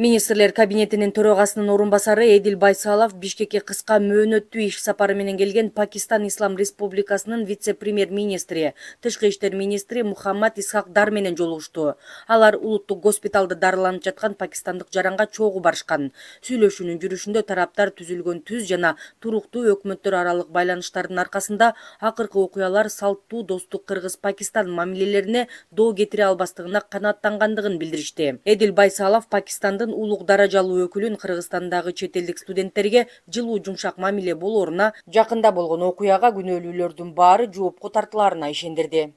министрлер кабинетинин төрагасынын орун басары эдил байсалов бишкекке кыска мөөнөттүү иш сапары менен келген пакистан ислам республикасынын вице премьер министри тышкы иштер министри мухаммад исхак дар менен жолугушту алар улуттук госпиталда дарыланып жаткан пакистандык жаранга чогуу барышкан сүйлөшүүнүн жүрүшүндө тараптар түзүлгөн түз жана туруктуу өкмөттөр аралык байланыштардын аркасында акыркы окуялар салттуу достук кыргыз пакистан мамилелерине доо кетире албастыгына канааттангандыгын билдиришти эдил байсалов пакистандын кыргызстандын улук даражалуу өкүлүн кыргызстандагы чет элдик студенттерге жылуу жумшак мамиле болооруна жакында болгон окуяга күнөөлүүлөрдүн баары жоопко тартыларына ишендирди